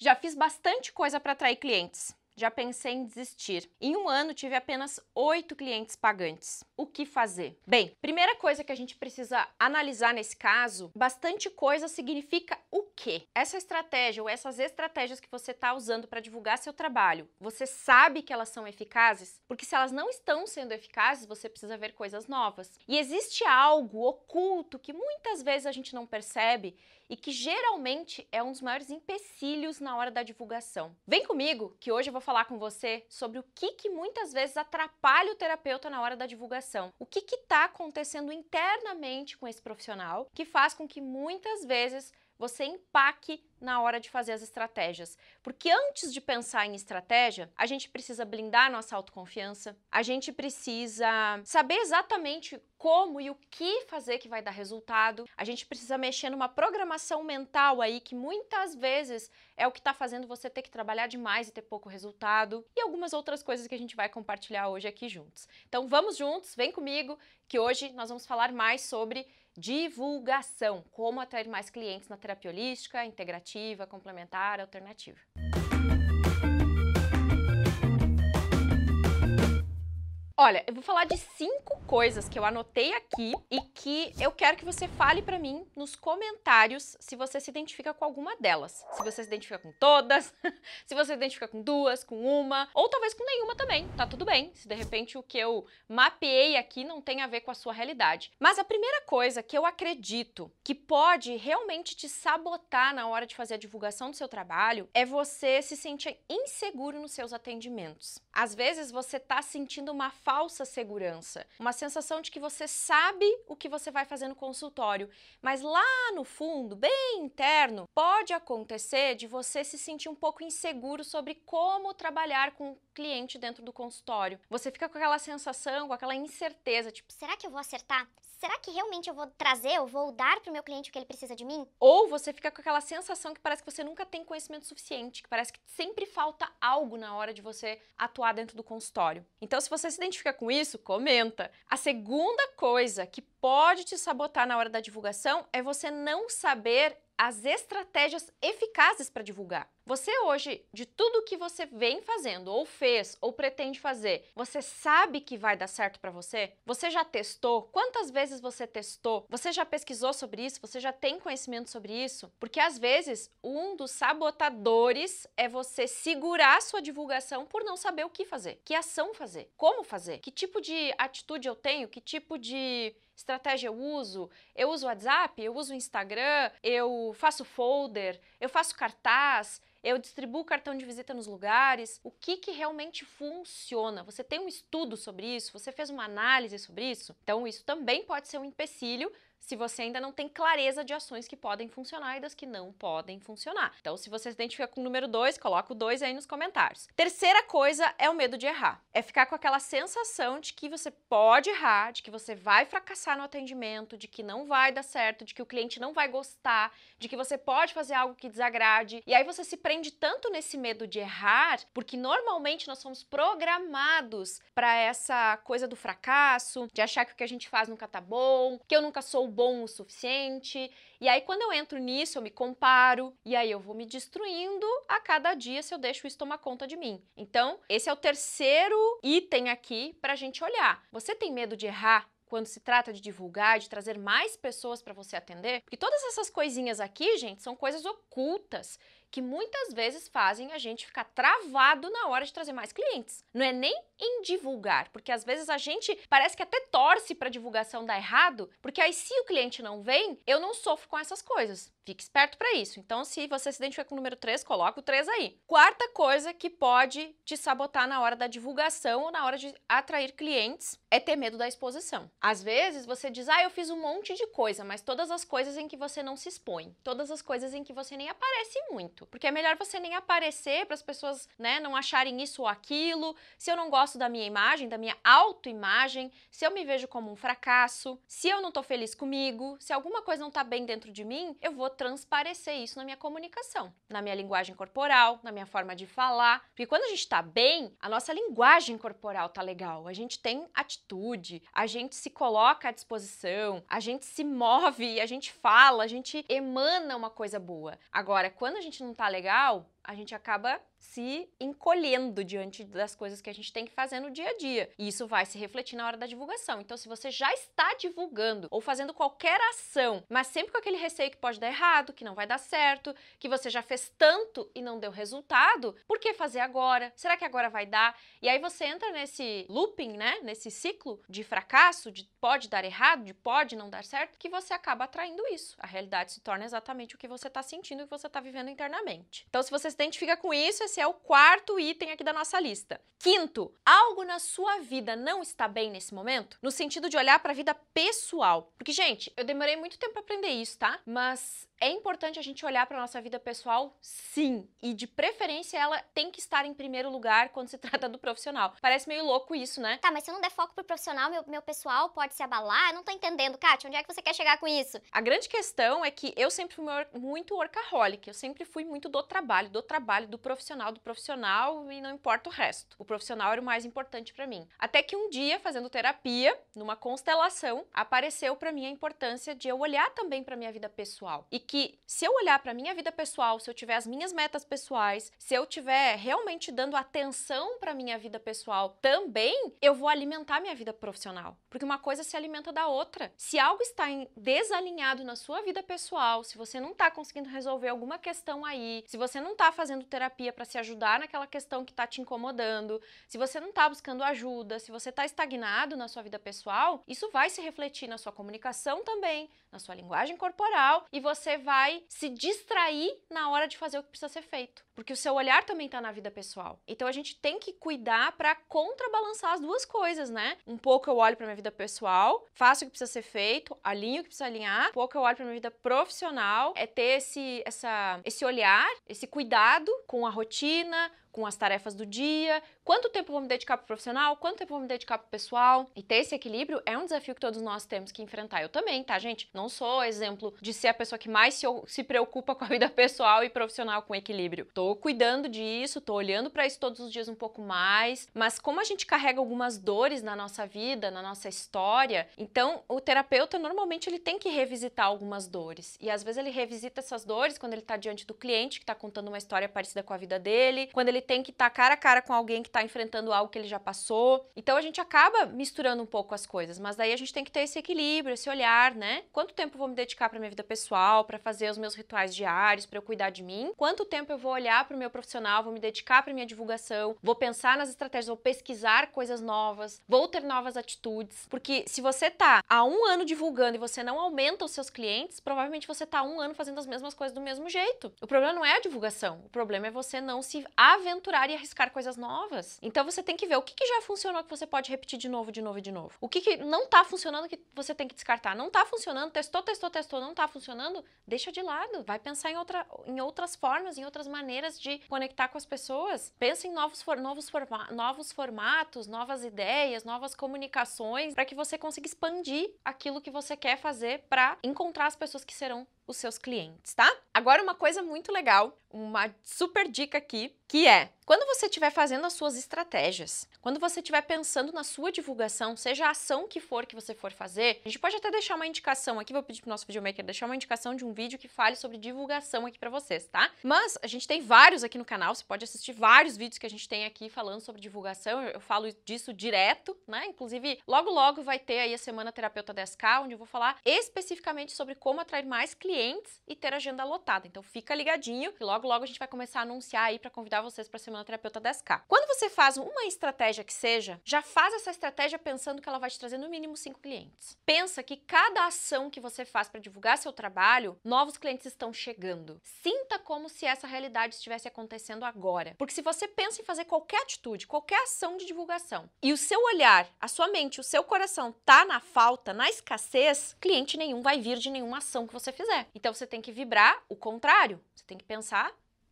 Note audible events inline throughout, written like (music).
Já fiz bastante coisa para atrair clientes já pensei em desistir. Em um ano tive apenas oito clientes pagantes. O que fazer? Bem, primeira coisa que a gente precisa analisar nesse caso, bastante coisa significa o quê? Essa estratégia ou essas estratégias que você está usando para divulgar seu trabalho, você sabe que elas são eficazes? Porque se elas não estão sendo eficazes, você precisa ver coisas novas. E existe algo oculto que muitas vezes a gente não percebe e que geralmente é um dos maiores empecilhos na hora da divulgação. Vem comigo que hoje eu vou falar com você sobre o que, que muitas vezes atrapalha o terapeuta na hora da divulgação. O que está acontecendo internamente com esse profissional que faz com que muitas vezes você empaque na hora de fazer as estratégias. Porque antes de pensar em estratégia, a gente precisa blindar a nossa autoconfiança, a gente precisa saber exatamente como e o que fazer que vai dar resultado, a gente precisa mexer numa programação mental aí que muitas vezes é o que está fazendo você ter que trabalhar demais e ter pouco resultado, e algumas outras coisas que a gente vai compartilhar hoje aqui juntos. Então vamos juntos, vem comigo que hoje nós vamos falar mais sobre divulgação, como atrair mais clientes na terapia holística, integrativa, complementar, alternativa. Olha, eu vou falar de cinco coisas que eu anotei aqui e que eu quero que você fale para mim nos comentários se você se identifica com alguma delas. Se você se identifica com todas, (laughs) se você se identifica com duas, com uma, ou talvez com nenhuma também, tá tudo bem. Se de repente o que eu mapeei aqui não tem a ver com a sua realidade. Mas a primeira coisa que eu acredito que pode realmente te sabotar na hora de fazer a divulgação do seu trabalho é você se sentir inseguro nos seus atendimentos. Às vezes você tá sentindo uma falsa segurança, uma sensação de que você sabe o que você vai fazer no consultório, mas lá no fundo, bem interno, pode acontecer de você se sentir um pouco inseguro sobre como trabalhar com cliente dentro do consultório. Você fica com aquela sensação, com aquela incerteza, tipo, será que eu vou acertar? Será que realmente eu vou trazer, eu vou dar para o meu cliente o que ele precisa de mim? Ou você fica com aquela sensação que parece que você nunca tem conhecimento suficiente, que parece que sempre falta algo na hora de você atuar dentro do consultório. Então, se você se identifica com isso, comenta. A segunda coisa que pode te sabotar na hora da divulgação é você não saber as estratégias eficazes para divulgar. Você hoje, de tudo que você vem fazendo, ou fez, ou pretende fazer, você sabe que vai dar certo para você? Você já testou? Quantas vezes você testou? Você já pesquisou sobre isso? Você já tem conhecimento sobre isso? Porque às vezes um dos sabotadores é você segurar sua divulgação por não saber o que fazer, que ação fazer, como fazer, que tipo de atitude eu tenho, que tipo de estratégia eu uso, eu uso WhatsApp, eu uso Instagram, eu faço folder, eu faço cartaz, eu distribuo cartão de visita nos lugares? O que, que realmente funciona? Você tem um estudo sobre isso? Você fez uma análise sobre isso? Então, isso também pode ser um empecilho se você ainda não tem clareza de ações que podem funcionar e das que não podem funcionar. Então, se você se identifica com o número 2, coloca o 2 aí nos comentários. Terceira coisa é o medo de errar. É ficar com aquela sensação de que você pode errar, de que você vai fracassar no atendimento, de que não vai dar certo, de que o cliente não vai gostar, de que você pode fazer algo que desagrade. E aí você se prende tanto nesse medo de errar, porque normalmente nós somos programados para essa coisa do fracasso, de achar que o que a gente faz nunca tá bom, que eu nunca sou bom o suficiente. E aí, quando eu entro nisso, eu me comparo, e aí eu vou me destruindo a cada dia se eu deixo isso tomar conta de mim. Então, esse é o terceiro item aqui para a gente olhar. Você tem medo de errar? quando se trata de divulgar, de trazer mais pessoas para você atender, porque todas essas coisinhas aqui, gente, são coisas ocultas que muitas vezes fazem a gente ficar travado na hora de trazer mais clientes. Não é nem em divulgar, porque às vezes a gente parece que até torce para a divulgação dar errado, porque aí se o cliente não vem, eu não sofro com essas coisas. Fique esperto para isso. Então, se você se identifica com o número 3, coloca o 3 aí. Quarta coisa que pode te sabotar na hora da divulgação ou na hora de atrair clientes é ter medo da exposição. Às vezes você diz, ah, eu fiz um monte de coisa, mas todas as coisas em que você não se expõe, todas as coisas em que você nem aparece muito muito, porque é melhor você nem aparecer para as pessoas, né, não acharem isso ou aquilo. Se eu não gosto da minha imagem, da minha autoimagem, se eu me vejo como um fracasso, se eu não estou feliz comigo, se alguma coisa não está bem dentro de mim, eu vou transparecer isso na minha comunicação, na minha linguagem corporal, na minha forma de falar. Porque quando a gente está bem, a nossa linguagem corporal tá legal, a gente tem atitude, a gente se coloca à disposição, a gente se move, a gente fala, a gente emana uma coisa boa. Agora, quando a gente não não tá legal, a gente acaba se encolhendo diante das coisas que a gente tem que fazer no dia a dia. E isso vai se refletir na hora da divulgação. Então, se você já está divulgando ou fazendo qualquer ação, mas sempre com aquele receio que pode dar errado, que não vai dar certo, que você já fez tanto e não deu resultado, por que fazer agora? Será que agora vai dar? E aí você entra nesse looping, né? Nesse ciclo de fracasso, de pode dar errado, de pode não dar certo, que você acaba atraindo isso. A realidade se torna exatamente o que você está sentindo e o que você está vivendo internamente. Então, se você identifica com isso, esse é o quarto item aqui da nossa lista. Quinto, algo na sua vida não está bem nesse momento? No sentido de olhar para a vida pessoal. Porque, gente, eu demorei muito tempo para aprender isso, tá? Mas é importante a gente olhar para nossa vida pessoal, sim, e de preferência ela tem que estar em primeiro lugar (laughs) quando se trata do profissional. Parece meio louco isso, né? Tá, mas se eu não der foco pro profissional, meu, meu pessoal pode se abalar? Eu não tô entendendo, Kátia, onde é que você quer chegar com isso? A grande questão é que eu sempre fui muito workaholic, eu sempre fui muito do trabalho, do trabalho, do profissional, do profissional e não importa o resto. O profissional era o mais importante para mim. Até que um dia, fazendo terapia, numa constelação, apareceu para mim a importância de eu olhar também para minha vida pessoal. E que se eu olhar para minha vida pessoal, se eu tiver as minhas metas pessoais, se eu tiver realmente dando atenção para minha vida pessoal, também eu vou alimentar minha vida profissional, porque uma coisa se alimenta da outra. Se algo está desalinhado na sua vida pessoal, se você não está conseguindo resolver alguma questão aí, se você não está fazendo terapia para se ajudar naquela questão que está te incomodando, se você não está buscando ajuda, se você está estagnado na sua vida pessoal, isso vai se refletir na sua comunicação também, na sua linguagem corporal e você vai se distrair na hora de fazer o que precisa ser feito. Porque o seu olhar também está na vida pessoal. Então a gente tem que cuidar para contrabalançar as duas coisas, né? Um pouco eu olho para minha vida pessoal, faço o que precisa ser feito, alinho o que precisa alinhar, um pouco eu olho para minha vida profissional, é ter esse, essa, esse olhar, esse cuidado com a rotina, com as tarefas do dia, quanto tempo vou me dedicar para o profissional, quanto tempo vou me dedicar para o pessoal. E ter esse equilíbrio é um desafio que todos nós temos que enfrentar. Eu também, tá, gente? Não sou exemplo de ser a pessoa que mais se, se preocupa (laughs) com a vida pessoal e profissional com equilíbrio. Tô cuidando disso, tô olhando para isso todos os dias um pouco mais, mas como a gente carrega algumas dores na nossa vida, na nossa história, então o terapeuta normalmente ele tem que revisitar algumas dores. E às vezes ele revisita essas dores quando ele está diante do cliente que está contando uma história parecida com a vida dele, quando ele tem que estar tá cara a cara com alguém que está enfrentando algo que ele já passou. Então a gente acaba misturando um pouco as coisas, mas daí a gente tem que ter esse equilíbrio, esse olhar, né? Quanto tempo vou me dedicar para minha vida pessoal, para fazer os meus rituais diários, para eu cuidar de mim? Quanto tempo eu vou olhar para o meu profissional, vou me dedicar para minha divulgação, vou pensar nas estratégias, vou pesquisar coisas novas, vou ter novas atitudes, porque se você tá há um ano divulgando e você não aumenta os seus clientes, provavelmente você tá há um ano fazendo as mesmas coisas do mesmo jeito. O problema não é a divulgação, o problema é você não se aventurar aventurar e arriscar coisas novas. Então você tem que ver o que, que já funcionou que você pode repetir de novo, de novo, de novo. O que, que não está funcionando que você tem que descartar. Não está funcionando, testou, testou, testou, não está funcionando, deixa de lado. Vai pensar em, outra, em outras formas, em outras maneiras de conectar com as pessoas. Pensa em novos, for, novos, forma, novos formatos, novas ideias, novas comunicações, para que você consiga expandir aquilo que você quer fazer para encontrar as pessoas que serão os seus clientes, tá? Agora, uma coisa muito legal uma super dica aqui, que é quando você estiver fazendo as suas estratégias, quando você estiver pensando na sua divulgação, seja a ação que for que você for fazer, a gente pode até deixar uma indicação aqui, vou pedir pro nosso videomaker deixar uma indicação de um vídeo que fale sobre divulgação aqui para vocês, tá? Mas a gente tem vários aqui no canal, você pode assistir vários vídeos que a gente tem aqui falando sobre divulgação, eu falo disso direto, né? Inclusive, logo logo vai ter aí a Semana Terapeuta 10K, onde eu vou falar especificamente sobre como atrair mais clientes e ter agenda lotada. Então fica ligadinho, que logo logo logo a gente vai começar a anunciar aí para convidar vocês para Semana Terapeuta 10K. Quando você faz uma estratégia que seja, já faz essa estratégia pensando que ela vai te trazer no mínimo cinco clientes. Pensa que cada ação que você faz para divulgar seu trabalho, novos clientes estão chegando. Sinta como se essa realidade estivesse acontecendo agora. Porque se você pensa em fazer qualquer atitude, qualquer ação de divulgação, e o seu olhar, a sua mente, o seu coração tá na falta, na escassez, cliente nenhum vai vir de nenhuma ação que você fizer. Então você tem que vibrar o contrário. Você tem que pensar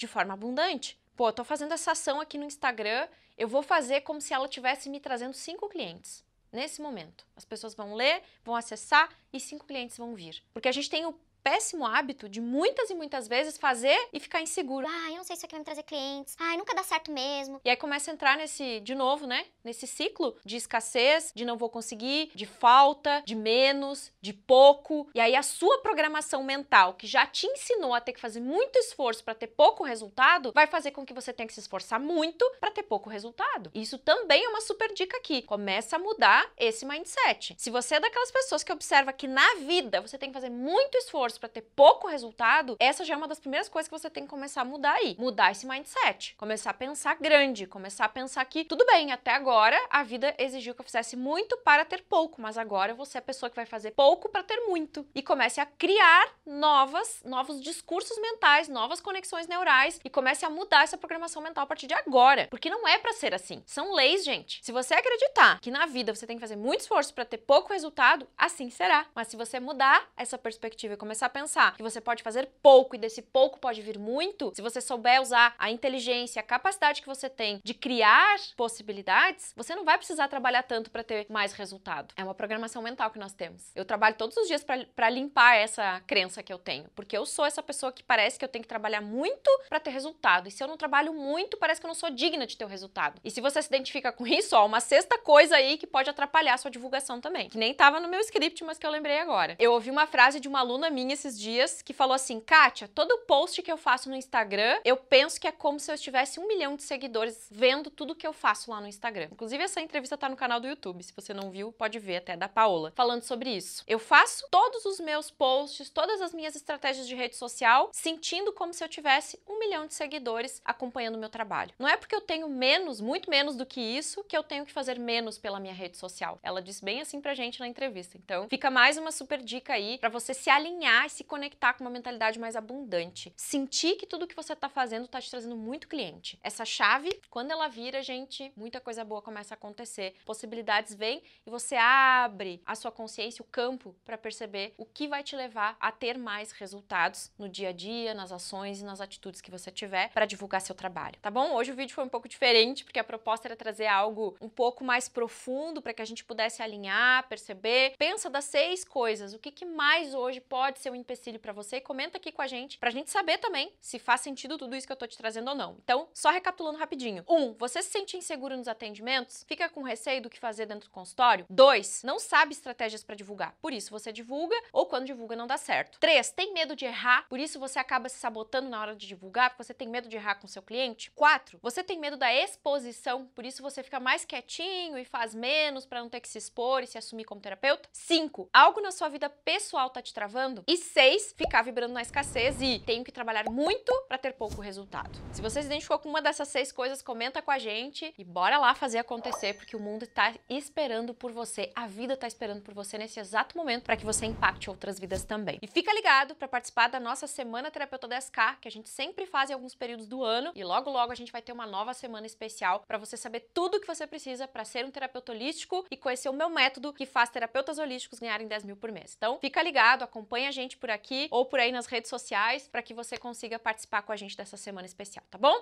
de forma abundante. Pô, eu tô fazendo essa ação aqui no Instagram, eu vou fazer como se ela tivesse me trazendo cinco clientes. Nesse momento, as pessoas vão ler, vão acessar e cinco clientes vão vir. Porque a gente tem o péssimo hábito de muitas e muitas vezes fazer e ficar inseguro. Ah, eu não sei se eu aqui vai me trazer clientes. Ah, nunca dá certo mesmo. E aí começa a entrar nesse, de novo, né? Nesse ciclo de escassez, de não vou conseguir, de falta, de menos, de pouco. E aí a sua programação mental, que já te ensinou a ter que fazer muito esforço para ter pouco resultado, vai fazer com que você tenha que se esforçar muito para ter pouco resultado. Isso também é uma super dica aqui. Começa a mudar esse mindset. Se você é daquelas pessoas que observa que na vida você tem que fazer muito esforço esforço para ter pouco resultado, essa já é uma das primeiras coisas que você tem que começar a mudar aí. Mudar esse mindset. Começar a pensar grande, começar a pensar que tudo bem, até agora a vida exigiu que eu fizesse muito para ter pouco, mas agora você é a pessoa que vai fazer pouco para ter muito. E comece a criar novas, novos discursos mentais, novas conexões neurais e comece a mudar essa programação mental a partir de agora, porque não é para ser assim. São leis, gente. Se você acreditar que na vida você tem que fazer muito esforço para ter pouco resultado, assim será. Mas se você mudar essa perspectiva e começar começar a pensar que você pode fazer pouco e desse pouco pode vir muito, se você souber usar a inteligência, a capacidade que você tem de criar possibilidades, você não vai precisar trabalhar tanto para ter mais resultado. É uma programação mental que nós temos. Eu trabalho todos os dias para limpar essa crença que eu tenho, porque eu sou essa pessoa que parece que eu tenho que trabalhar muito para ter resultado. E se eu não trabalho muito, parece que eu não sou digna de ter o resultado. E se você se identifica com isso, ó, uma sexta coisa aí que pode atrapalhar sua divulgação também, que nem tava no meu script, mas que eu lembrei agora. Eu ouvi uma frase de uma aluna minha esses dias que falou assim, Kátia, todo post que eu faço no Instagram, eu penso que é como se eu tivesse um milhão de seguidores vendo tudo que eu faço lá no Instagram. Inclusive, essa entrevista tá no canal do YouTube, se você não viu, pode ver até é da Paola, falando sobre isso. Eu faço todos os meus posts, todas as minhas estratégias de rede social, sentindo como se eu tivesse um milhão de seguidores acompanhando o meu trabalho. Não é porque eu tenho menos, muito menos do que isso, que eu tenho que fazer menos pela minha rede social. Ela disse bem assim pra gente na entrevista. Então, fica mais uma super dica aí para você se alinhar e se conectar com uma mentalidade mais abundante. Sentir que tudo que você está fazendo está te trazendo muito cliente. Essa chave, quando ela vira, gente, muita coisa boa começa a acontecer. Possibilidades vêm e você abre a sua consciência, o campo, para perceber o que vai te levar a ter mais resultados no dia a dia, nas ações e nas atitudes que você tiver para divulgar seu trabalho, tá bom? Hoje o vídeo foi um pouco diferente, porque a proposta era trazer algo um pouco mais profundo para que a gente pudesse alinhar, perceber. Pensa das seis coisas, o que, que mais hoje pode ser ser um empecilho para você, comenta aqui com a gente, pra gente saber também se faz sentido tudo isso que eu tô te trazendo ou não. Então, só recapitulando rapidinho. 1. Um, você se sente inseguro nos atendimentos? Fica com receio do que fazer dentro do consultório? 2. Não sabe estratégias para divulgar. Por isso você divulga ou quando divulga não dá certo. 3. Tem medo de errar, por isso você acaba se sabotando na hora de divulgar, porque você tem medo de errar com seu cliente. 4. Você tem medo da exposição, por isso você fica mais quietinho e faz menos para não ter que se expor e se assumir como terapeuta. 5. Algo na sua vida pessoal tá te travando? E seis, ficar vibrando na escassez e tenho que trabalhar muito para ter pouco resultado. Se você se identificou com uma dessas seis coisas, comenta com a gente e bora lá fazer acontecer, porque o mundo está esperando por você, a vida está esperando por você nesse exato momento para que você impacte outras vidas também. E fica ligado para participar da nossa Semana Terapeuta 10K, que a gente sempre faz em alguns períodos do ano e logo logo a gente vai ter uma nova semana especial para você saber tudo o que você precisa para ser um terapeuta holístico e conhecer o meu método que faz terapeutas holísticos ganharem 10 mil por mês. Então, fica ligado, acompanha a gente gente por aqui ou por aí nas redes sociais para que você consiga participar com a gente dessa semana especial, tá bom?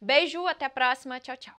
Beijo, até a próxima, tchau, tchau.